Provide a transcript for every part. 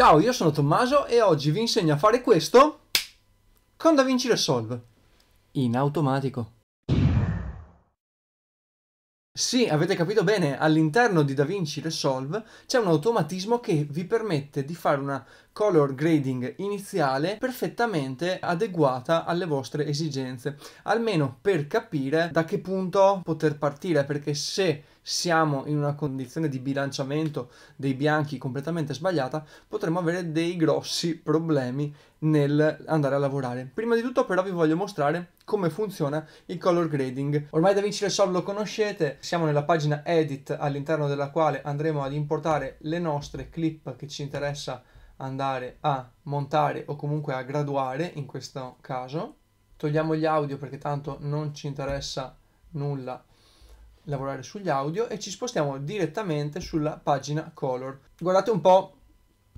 Ciao, io sono Tommaso e oggi vi insegno a fare questo con DaVinci Resolve in automatico. Sì, avete capito bene, all'interno di DaVinci Resolve c'è un automatismo che vi permette di fare una color grading iniziale perfettamente adeguata alle vostre esigenze, almeno per capire da che punto poter partire, perché se siamo in una condizione di bilanciamento dei bianchi completamente sbagliata, potremmo avere dei grossi problemi nel andare a lavorare. Prima di tutto però vi voglio mostrare come funziona il color grading. Ormai DaVinci Resolve lo conoscete, siamo nella pagina edit all'interno della quale andremo ad importare le nostre clip che ci interessa andare a montare o comunque a graduare in questo caso. Togliamo gli audio perché tanto non ci interessa nulla lavorare sugli audio e ci spostiamo direttamente sulla pagina color. Guardate un po'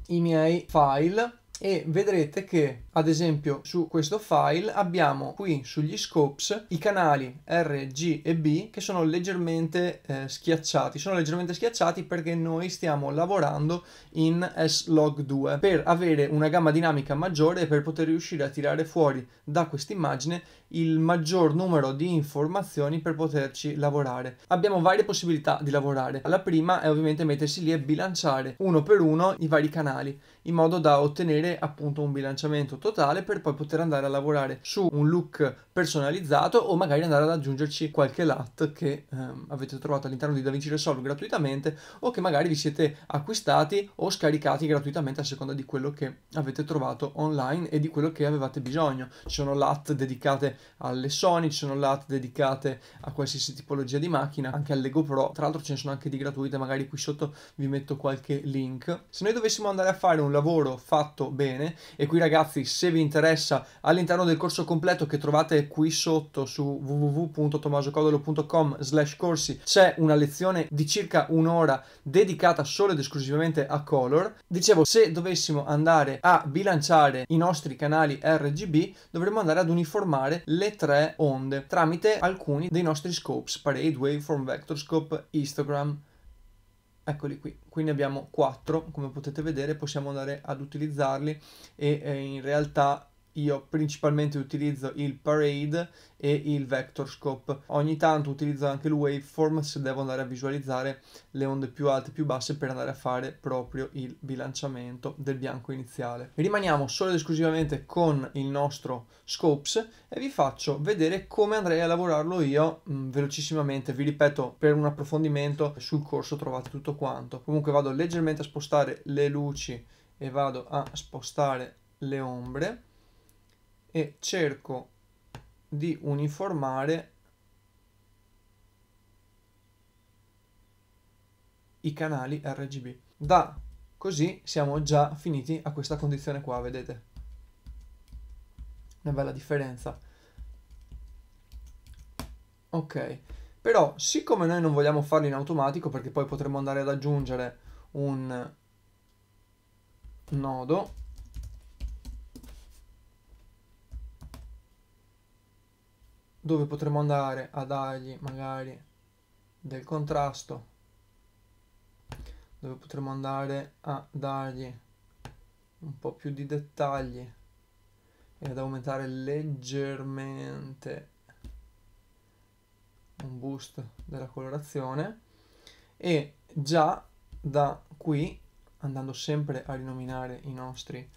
i miei file e vedrete che ad esempio su questo file abbiamo qui sugli scopes i canali R, G e B che sono leggermente eh, schiacciati. Sono leggermente schiacciati perché noi stiamo lavorando in S-Log2 per avere una gamma dinamica maggiore e per poter riuscire a tirare fuori da quest'immagine il maggior numero di informazioni per poterci lavorare. Abbiamo varie possibilità di lavorare. La prima è ovviamente mettersi lì e bilanciare uno per uno i vari canali in modo da ottenere appunto un bilanciamento totale totale per poi poter andare a lavorare su un look personalizzato o magari andare ad aggiungerci qualche LAT che ehm, avete trovato all'interno di DaVinci Resolve gratuitamente o che magari vi siete acquistati o scaricati gratuitamente a seconda di quello che avete trovato online e di quello che avevate bisogno. Ci sono LAT dedicate alle Sony, ci sono LAT dedicate a qualsiasi tipologia di macchina, anche alle GoPro, tra l'altro ce ne sono anche di gratuite, magari qui sotto vi metto qualche link. Se noi dovessimo andare a fare un lavoro fatto bene, e qui ragazzi se vi interessa all'interno del corso completo che trovate qui sotto su www.tomasocodolo.com slash corsi c'è una lezione di circa un'ora dedicata solo ed esclusivamente a color. Dicevo, se dovessimo andare a bilanciare i nostri canali RGB dovremmo andare ad uniformare le tre onde tramite alcuni dei nostri scopes, parade, waveform, vector scope, histogram eccoli qui quindi ne abbiamo 4 come potete vedere possiamo andare ad utilizzarli e eh, in realtà io principalmente utilizzo il Parade e il Vector Scope. Ogni tanto utilizzo anche il Waveform se devo andare a visualizzare le onde più alte e più basse per andare a fare proprio il bilanciamento del bianco iniziale. Rimaniamo solo ed esclusivamente con il nostro Scopes e vi faccio vedere come andrei a lavorarlo io mh, mm, velocissimamente. Vi ripeto, per un approfondimento sul corso trovate tutto quanto. Comunque vado leggermente a spostare le luci e vado a spostare le ombre e cerco di uniformare i canali RGB. Da così siamo già finiti a questa condizione qua, vedete? Una bella differenza. Ok, però siccome noi non vogliamo farlo in automatico perché poi potremmo andare ad aggiungere un nodo dove potremmo andare a dargli magari del contrasto dove potremmo andare a dargli un po' più di dettagli e ad aumentare leggermente un boost della colorazione e già da qui andando sempre a rinominare i nostri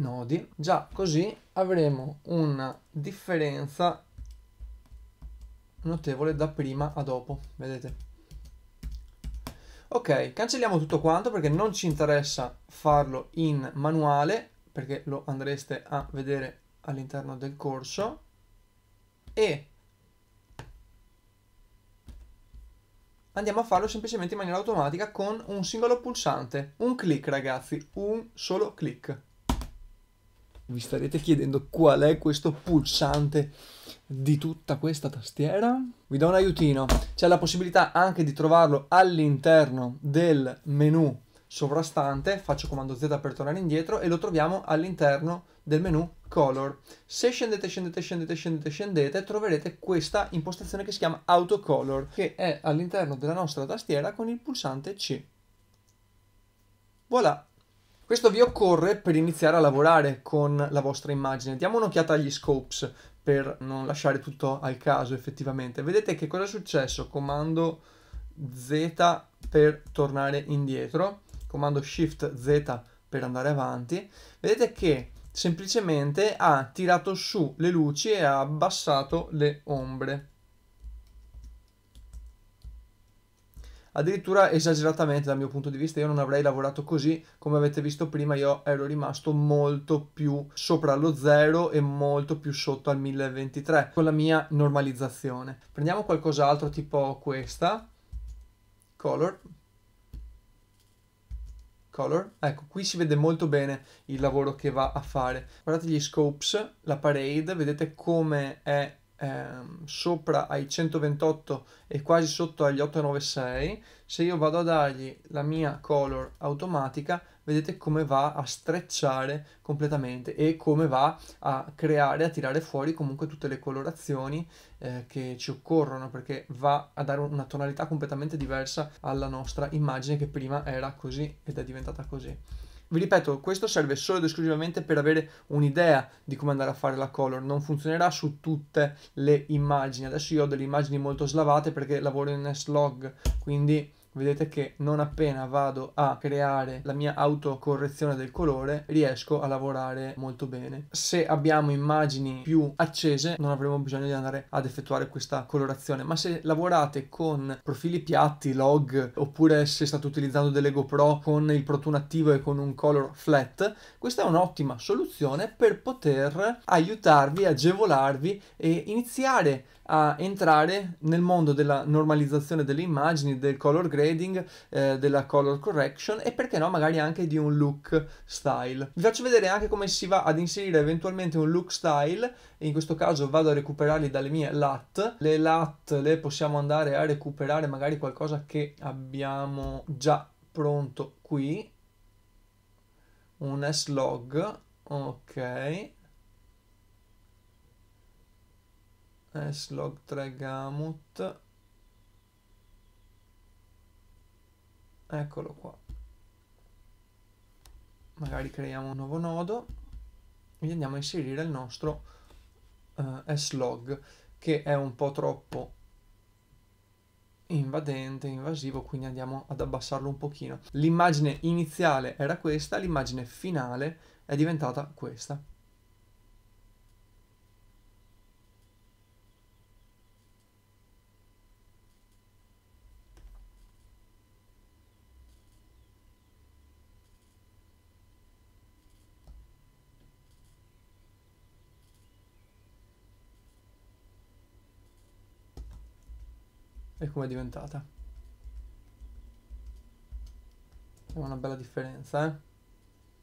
nodi, già così avremo una differenza notevole da prima a dopo, vedete? Ok, cancelliamo tutto quanto perché non ci interessa farlo in manuale, perché lo andreste a vedere all'interno del corso. E andiamo a farlo semplicemente in maniera automatica con un singolo pulsante. Un clic ragazzi, un solo clic. Vi starete chiedendo qual è questo pulsante di tutta questa tastiera? Vi do un aiutino, c'è la possibilità anche di trovarlo all'interno del menu sovrastante, faccio comando Z per tornare indietro e lo troviamo all'interno del menu color. Se scendete, scendete, scendete, scendete, scendete, troverete questa impostazione che si chiama auto color, che è all'interno della nostra tastiera con il pulsante C. Voilà, questo vi occorre per iniziare a lavorare con la vostra immagine. Diamo un'occhiata agli scopes per non lasciare tutto al caso effettivamente. Vedete che cosa è successo? Comando Z per tornare indietro, comando Shift Z per andare avanti. Vedete che semplicemente ha tirato su le luci e ha abbassato le ombre. addirittura esageratamente dal mio punto di vista io non avrei lavorato così come avete visto prima io ero rimasto molto più sopra lo zero e molto più sotto al 1023 con la mia normalizzazione prendiamo qualcos'altro tipo questa color color ecco qui si vede molto bene il lavoro che va a fare guardate gli scopes la parade vedete come è ehm, sopra ai 128 e quasi sotto agli 896, se io vado a dargli la mia color automatica, vedete come va a strecciare completamente e come va a creare, a tirare fuori comunque tutte le colorazioni eh, che ci occorrono, perché va a dare una tonalità completamente diversa alla nostra immagine che prima era così ed è diventata così vi ripeto, questo serve solo ed esclusivamente per avere un'idea di come andare a fare la color, non funzionerà su tutte le immagini. Adesso io ho delle immagini molto slavate perché lavoro in S-Log, quindi Vedete che non appena vado a creare la mia autocorrezione del colore riesco a lavorare molto bene. Se abbiamo immagini più accese non avremo bisogno di andare ad effettuare questa colorazione, ma se lavorate con profili piatti, log, oppure se state utilizzando delle GoPro con il Pro attivo e con un color flat, questa è un'ottima soluzione per poter aiutarvi, agevolarvi e iniziare a entrare nel mondo della normalizzazione delle immagini, del color grading, eh, della color correction e perché no magari anche di un look style. Vi faccio vedere anche come si va ad inserire eventualmente un look style, in questo caso vado a recuperarli dalle mie LAT, le LAT le possiamo andare a recuperare magari qualcosa che abbiamo già pronto qui, un S-log, ok, slog 3 gamut eccolo qua magari creiamo un nuovo nodo e andiamo a inserire il nostro eh, slog che è un po' troppo invadente, invasivo, quindi andiamo ad abbassarlo un pochino. L'immagine iniziale era questa, l'immagine finale è diventata questa. e come è diventata è una bella differenza eh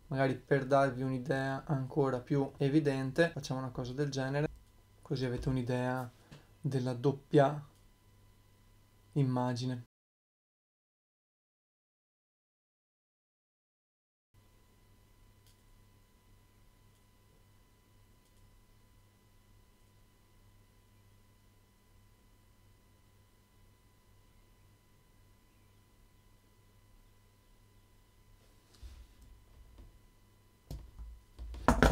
magari per darvi un'idea ancora più evidente facciamo una cosa del genere così avete un'idea della doppia immagine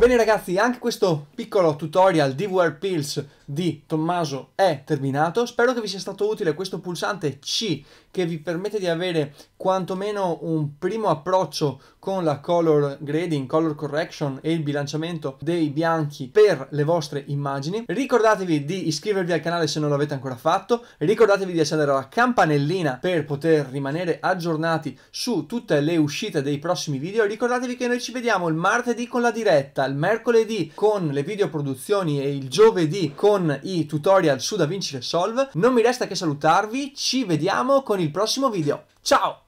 Bene ragazzi, anche questo piccolo tutorial di War Pills di Tommaso è terminato. Spero che vi sia stato utile questo pulsante C che vi permette di avere quantomeno un primo approccio con la color grading, color correction e il bilanciamento dei bianchi per le vostre immagini. Ricordatevi di iscrivervi al canale se non l'avete ancora fatto, ricordatevi di accendere la campanellina per poter rimanere aggiornati su tutte le uscite dei prossimi video. Ricordatevi che noi ci vediamo il martedì con la diretta, il mercoledì con le videoproduzioni e il giovedì con con i tutorial su DaVinci Resolve. Non mi resta che salutarvi, ci vediamo con il prossimo video. Ciao!